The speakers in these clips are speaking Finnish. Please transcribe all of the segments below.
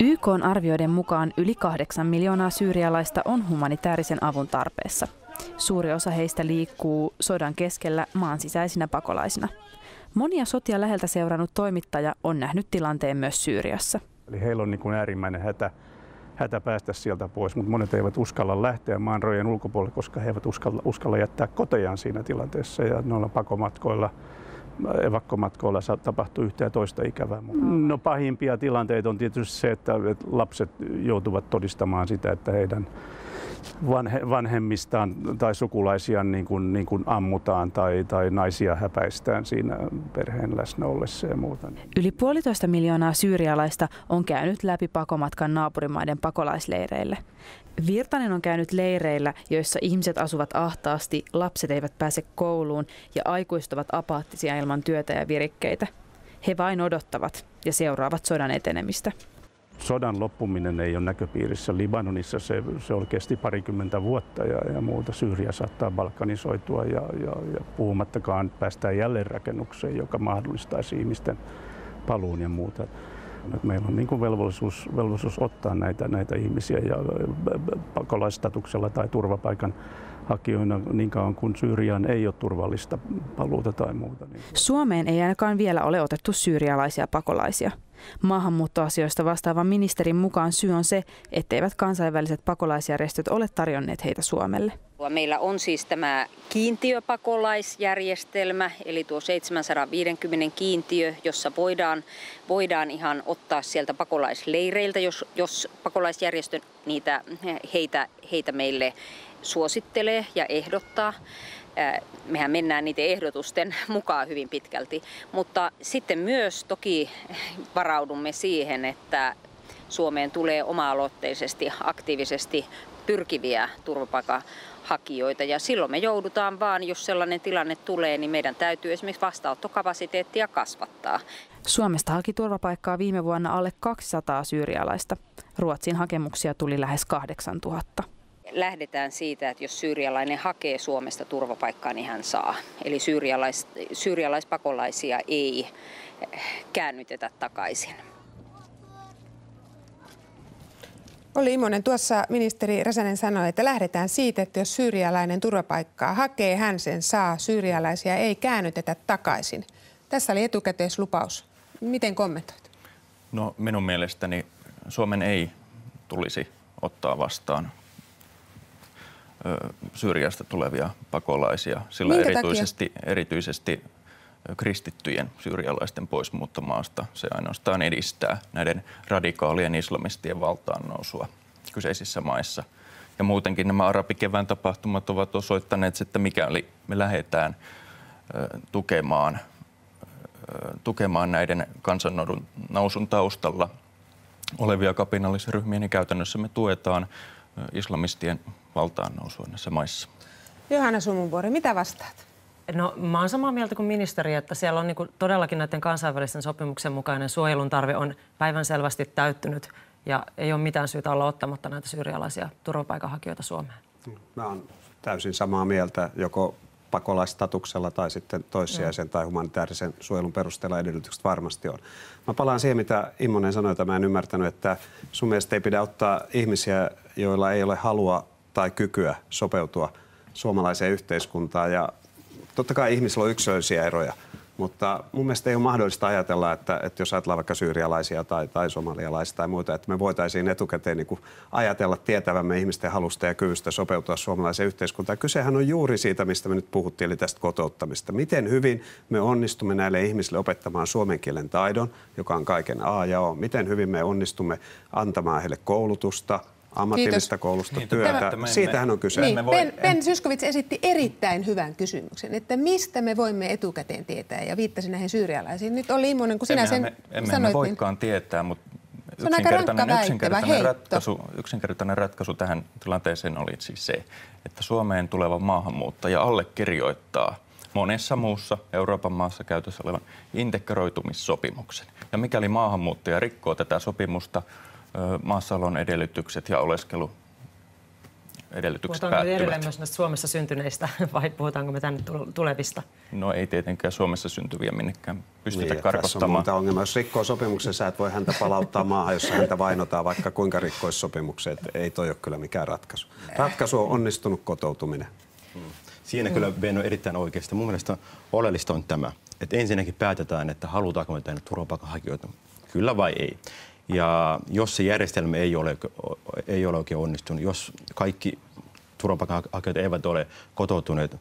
YK on arvioiden mukaan yli kahdeksan miljoonaa syyrialaista on humanitaarisen avun tarpeessa. Suuri osa heistä liikkuu sodan keskellä maan sisäisinä pakolaisina. Monia sotia läheltä seurannut toimittaja on nähnyt tilanteen myös Syyriassa. Eli heillä on niin kuin äärimmäinen hätä, hätä päästä sieltä pois, mutta monet eivät uskalla lähteä maan rajojen ulkopuolelle, koska he eivät uskalla, uskalla jättää kotejaan siinä tilanteessa ja noilla pakomatkoilla evakkomatkoilla tapahtuu yhtä ja toista ikävää. Mm. No pahimpia tilanteita on tietysti se, että lapset joutuvat todistamaan sitä, että heidän vanhe, vanhemmistaan tai sukulaisiaan niin kuin, niin kuin ammutaan tai, tai naisia häpäistään siinä perheen läsnä ollessa ja muuta. Yli puolitoista miljoonaa syyrialaista on käynyt läpi pakomatkan naapurimaiden pakolaisleireille. Virtanen on käynyt leireillä, joissa ihmiset asuvat ahtaasti, lapset eivät pääse kouluun ja aikuiset ovat apaattisia ilman työtä ja virikkeitä. He vain odottavat ja seuraavat sodan etenemistä sodan loppuminen ei ole näköpiirissä. Libanonissa se, se on kesti parikymmentä vuotta ja, ja muuta. Syyriä saattaa balkanisoitua ja, ja, ja puhumattakaan päästään jälleenrakennukseen, joka mahdollistaisi ihmisten paluun ja muuta. Meillä on niin kuin velvollisuus, velvollisuus ottaa näitä, näitä ihmisiä ja pakolaistatuksella tai turvapaikan hakijoina niin kauan kuin Syyriaan ei ole turvallista paluuta tai muuta. Niin Suomeen ei ainakaan vielä ole otettu syyrialaisia pakolaisia. Maahanmuuttoasioista vastaavan ministerin mukaan syy on se, etteivät kansainväliset pakolaisjärjestöt ole tarjonneet heitä Suomelle. Meillä on siis tämä kiintiöpakolaisjärjestelmä, eli tuo 750 kiintiö, jossa voidaan, voidaan ihan ottaa sieltä pakolaisleireiltä, jos, jos pakolaisjärjestö niitä, heitä, heitä meille suosittelee ja ehdottaa mehän mennään niiden ehdotusten mukaan hyvin pitkälti. Mutta sitten myös toki varaudumme siihen, että Suomeen tulee oma-aloitteisesti, aktiivisesti pyrkiviä turvapaikanhakijoita. Ja silloin me joudutaan vaan, jos sellainen tilanne tulee, niin meidän täytyy esimerkiksi vastaanottokapasiteettia kasvattaa. Suomesta haki turvapaikkaa viime vuonna alle 200 syyrialaista. Ruotsin hakemuksia tuli lähes 8000 lähdetään siitä, että jos syyrialainen hakee Suomesta turvapaikkaa, niin hän saa. Eli syyrialais, syyrialaispakolaisia ei eh, käännytetä takaisin. Oli Imonen, tuossa ministeri Räsänen sanoi, että lähdetään siitä, että jos syyrialainen turvapaikkaa hakee, hän sen saa. Syyrialaisia ei käännytetä takaisin. Tässä oli etukäteislupaus. Miten kommentoit? No minun mielestäni Suomen ei tulisi ottaa vastaan Syyriasta tulevia pakolaisia, sillä Minkä erityisesti, takia? erityisesti kristittyjen syyrialaisten poismuuttomaasta maasta. Se ainoastaan edistää näiden radikaalien islamistien valtaan nousua kyseisissä maissa. Ja muutenkin nämä arabikevään tapahtumat ovat osoittaneet, että mikäli me lähdetään tukemaan, tukemaan näiden kansannodun nousun taustalla olevia kapinallisryhmiä, niin käytännössä me tuetaan islamistien valtaan nousua näissä maissa. Johanna Sumunvuori, mitä vastaat? No mä oon samaa mieltä kuin ministeri, että siellä on niin todellakin näiden kansainvälisten sopimuksen mukainen suojelun tarve on päivänselvästi täyttynyt ja ei ole mitään syytä olla ottamatta näitä syyrialaisia turvapaikanhakijoita Suomeen. Mä oon täysin samaa mieltä, joko pakolaistatuksella tai sitten toissijaisen tai humanitaarisen suojelun perusteella edellytykset varmasti on. Mä palaan siihen, mitä Immonen sanoi, että mä en ymmärtänyt, että sun mielestä ei pidä ottaa ihmisiä, joilla ei ole halua tai kykyä sopeutua suomalaiseen yhteiskuntaan. Ja totta kai ihmisillä on yksilöllisiä eroja, mutta mun mielestä ei ole mahdollista ajatella, että, että jos ajatellaan vaikka syyrialaisia tai, tai somalialaisia tai muita, että me voitaisiin etukäteen niin ajatella tietävämme ihmisten halusta ja kyvystä sopeutua suomalaiseen yhteiskuntaan. Kysehän on juuri siitä, mistä me nyt puhuttiin, eli tästä kotouttamista. Miten hyvin me onnistumme näille ihmisille opettamaan suomen kielen taidon, joka on kaiken A ja O. Miten hyvin me onnistumme antamaan heille koulutusta, ammatillista Kiitos. koulusta niin, työtä. Tämä, Siitähän on kyse. Niin, voi... ben, ben Syskovits esitti erittäin hyvän kysymyksen, että mistä me voimme etukäteen tietää, ja viittasi näihin syyrialaisiin. Nyt oli immonen, kun sinä emme, sen emme, emme sanoit. Emme niin- voikaan tietää, mutta yksinkertainen, yksinkertainen, ratkaisu, yksinkertainen ratkaisu tähän tilanteeseen oli siis se, että Suomeen tuleva maahanmuuttaja allekirjoittaa monessa muussa Euroopan maassa käytössä olevan integroitumissopimuksen. Ja mikäli maahanmuuttaja rikkoo tätä sopimusta, maassaolon edellytykset ja oleskelu edellytykset Puhutaanko päättyvät. edelleen myös näistä Suomessa syntyneistä vai puhutaanko me tänne tulevista? No ei tietenkään Suomessa syntyviä minnekään pystytä niin, karkottamaan. Tässä on ongelma. Jos rikkoo sopimuksen, sä et voi häntä palauttaa maahan, jos häntä vainotaan, vaikka kuinka rikkoisi sopimuksen. Ei toi ole kyllä mikään ratkaisu. Ratkaisu on onnistunut kotoutuminen. Mm. Siinä kyllä Veino erittäin oikeasti. Mun mielestä oleellista on tämä, että ensinnäkin päätetään, että halutaanko me tänne turvapaikanhakijoita, kyllä vai ei. Ja jos se järjestelmä ei ole, ei ole oikein onnistunut, jos kaikki turvapaikanhakijat eivät ole kotoutuneet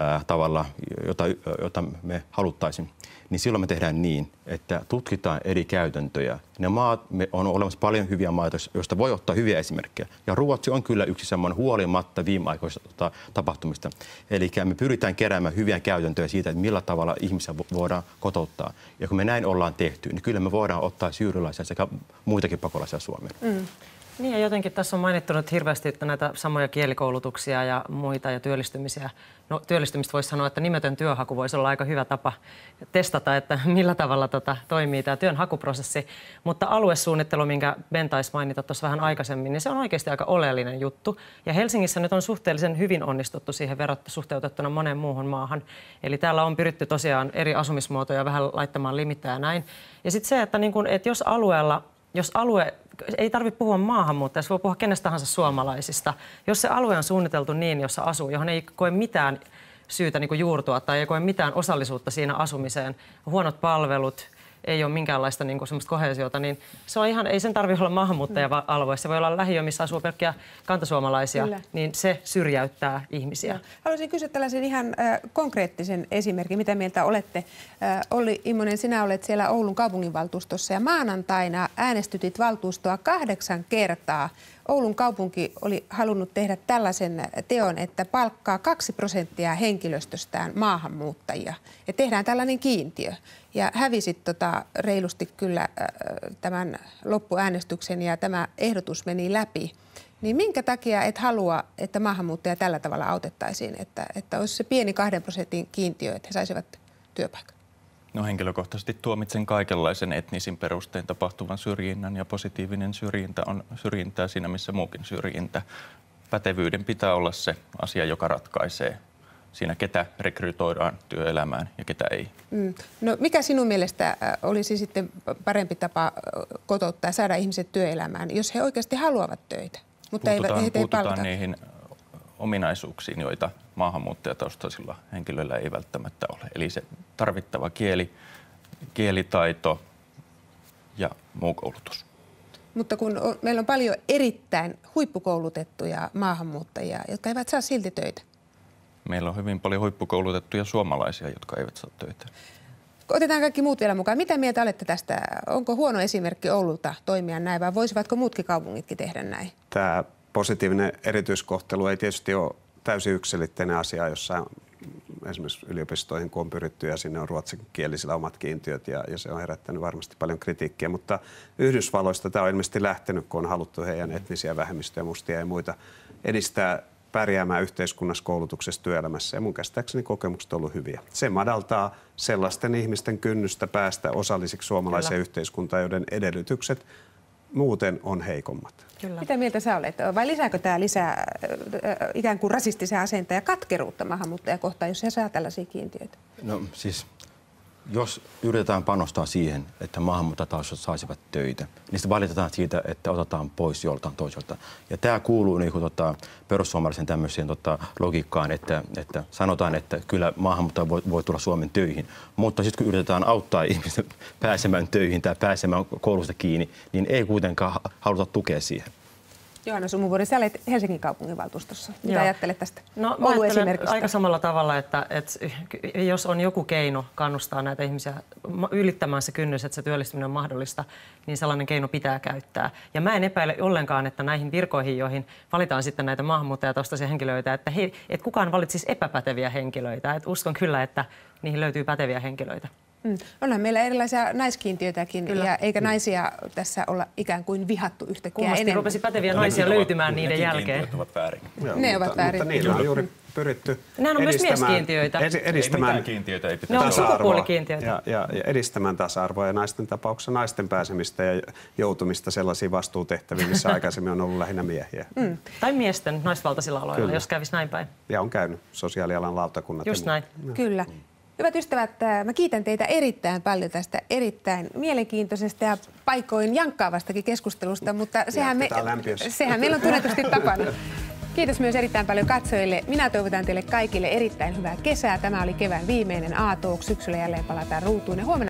äh, tavalla, jota, jota me haluttaisiin, niin silloin me tehdään niin, että tutkitaan eri käytäntöjä. Ne maat, me on olemassa paljon hyviä maita, joista voi ottaa hyviä esimerkkejä. Ja Ruotsi on kyllä yksi semmoinen huolimatta viime aikoista tapahtumista. Eli me pyritään keräämään hyviä käytäntöjä siitä, että millä tavalla ihmisiä voidaan kotouttaa. Ja kun me näin ollaan tehty, niin kyllä me voidaan ottaa syyrilaisia sekä muitakin pakolaisia Suomeen. Mm. Niin ja jotenkin tässä on mainittu nyt hirveästi että näitä samoja kielikoulutuksia ja muita ja työllistymisiä. No työllistymistä voisi sanoa, että nimetön työhaku voisi olla aika hyvä tapa testata, että millä tavalla tota toimii tämä työnhakuprosessi. Mutta aluesuunnittelu, minkä Ben taisi mainita tuossa vähän aikaisemmin, niin se on oikeasti aika oleellinen juttu. Ja Helsingissä nyt on suhteellisen hyvin onnistuttu siihen verrattuna suhteutettuna moneen muuhun maahan. Eli täällä on pyritty tosiaan eri asumismuotoja vähän laittamaan limittää näin. Ja sitten se, että, niin kun, että jos alueella jos alue ei tarvitse puhua maahanmuuttajista, voi puhua kenestä tahansa suomalaisista. Jos se alue on suunniteltu niin, jossa asuu, johon ei koe mitään syytä niin kuin juurtua tai ei koe mitään osallisuutta siinä asumiseen, huonot palvelut, ei ole minkäänlaista niin kuin semmoista kohesiota, niin se on ihan, ei sen tarvitse olla maahanmuuttaja-alue. Se voi olla lähiö, missä asuu pelkkiä kantasuomalaisia, Kyllä. niin se syrjäyttää ihmisiä. No. Haluaisin kysyä tällaisen ihan äh, konkreettisen esimerkin, mitä mieltä olette. Äh, Olli Immonen, sinä olet siellä Oulun kaupunginvaltuustossa ja maanantaina äänestytit valtuustoa kahdeksan kertaa Oulun kaupunki oli halunnut tehdä tällaisen teon, että palkkaa 2 prosenttia henkilöstöstään maahanmuuttajia. Ja tehdään tällainen kiintiö. Ja hävisit tota reilusti kyllä äh, tämän loppuäänestyksen ja tämä ehdotus meni läpi. Niin minkä takia et halua, että maahanmuuttajia tällä tavalla autettaisiin, että, että olisi se pieni 2 prosentin kiintiö, että he saisivat työpaikan? No henkilökohtaisesti tuomitsen kaikenlaisen etnisin perustein tapahtuvan syrjinnän ja positiivinen syrjintä on syrjintää siinä, missä muukin syrjintä. Pätevyyden pitää olla se asia, joka ratkaisee siinä, ketä rekrytoidaan työelämään ja ketä ei. Mm. No, mikä sinun mielestä äh, olisi sitten parempi tapa äh, kotouttaa ja saada ihmiset työelämään, jos he oikeasti haluavat töitä, mutta puututaan, ei, heitä ei puututaan niihin ominaisuuksiin, joita maahanmuuttajataustaisilla henkilöillä ei välttämättä ole. Eli se tarvittava kieli, kielitaito ja muu koulutus. Mutta kun on, meillä on paljon erittäin huippukoulutettuja maahanmuuttajia, jotka eivät saa silti töitä. Meillä on hyvin paljon huippukoulutettuja suomalaisia, jotka eivät saa töitä. Otetaan kaikki muut vielä mukaan. Mitä mieltä olette tästä? Onko huono esimerkki Oululta toimia näin vai voisivatko muutkin kaupungitkin tehdä näin? Tämä positiivinen erityiskohtelu ei tietysti ole täysin yksilitteinen asia, jossa esimerkiksi yliopistoihin, kun on pyritty ja sinne on ruotsinkielisillä omat kiintiöt ja, ja se on herättänyt varmasti paljon kritiikkiä, mutta Yhdysvalloista tämä on ilmeisesti lähtenyt, kun on haluttu heidän etnisiä vähemmistöjä, mustia ja muita edistää pärjäämään yhteiskunnassa, koulutuksessa, työelämässä ja mun käsittääkseni kokemukset on ollut hyviä. Se madaltaa sellaisten ihmisten kynnystä päästä osallisiksi suomalaiseen Kyllä. yhteiskuntaan, joiden edellytykset muuten on heikommat. Kyllä. Mitä mieltä sä olet? Vai lisääkö tämä lisää äh, äh, ikään kuin rasistisia asenteja katkeruutta maahanmuuttajia kohtaan, jos he saa tällaisia kiintiöitä? No siis jos yritetään panostaa siihen, että maahanmuuttajataustaiset saisivat töitä, niin sitten valitetaan siitä, että otetaan pois joltain toiselta. Ja tämä kuuluu niin kuin, tota, perussuomalaisen tämmöiseen tota, logiikkaan, että, että sanotaan, että kyllä maahanmuuttaja voi, voi tulla Suomen töihin, mutta sitten kun yritetään auttaa ihmistä pääsemään töihin tai pääsemään koulusta kiinni, niin ei kuitenkaan haluta tukea siihen. Johanna Sumuvuori, sä olet Helsingin kaupunginvaltuustossa. Mitä Joo. ajattelet tästä no, esimerkiksi? Aika samalla tavalla, että, että jos on joku keino kannustaa näitä ihmisiä ylittämään se kynnys, että se työllistyminen on mahdollista, niin sellainen keino pitää käyttää. Ja mä en epäile ollenkaan, että näihin virkoihin, joihin valitaan sitten näitä maahanmuuttajataustaisia henkilöitä, että, he, että kukaan valitsisi epäpäteviä henkilöitä. että uskon kyllä, että niihin löytyy päteviä henkilöitä. Mm. Onhan meillä erilaisia naiskiintiöitäkin, Kyllä. ja eikä naisia tässä olla ikään kuin vihattu yhtäkkiä Kummasti enemmän. rupesi päteviä naisia ne löytymään ne niiden jälkeen. ovat väärin. Ja, ne mutta, ovat väärin. Mutta niillä on juuri pyritty Nämä on myös mieskiintiöitä. Edistämään, ei kiintiöitä ei pitää. Ne on sukupuolikiintiöitä. Ja, ja, ja edistämään tasa-arvoa ja naisten tapauksessa naisten pääsemistä ja joutumista sellaisiin vastuutehtäviin, missä aikaisemmin on ollut lähinnä miehiä. Mm. Tai miesten naisvaltaisilla aloilla, Kyllä. jos kävisi näin päin. Ja on käynyt sosiaalialan lautakunnat. Just näin. Ja. Kyllä. Mm. Hyvät ystävät, äh, mä kiitän teitä erittäin paljon tästä erittäin mielenkiintoisesta ja paikoin jankkaavastakin keskustelusta, mutta sehän, me, sehän meillä on tunnetusti tapana. Kiitos myös erittäin paljon katsojille. Minä toivotan teille kaikille erittäin hyvää kesää. Tämä oli kevään viimeinen a Syksyllä jälleen palataan ruutuun ja huomenna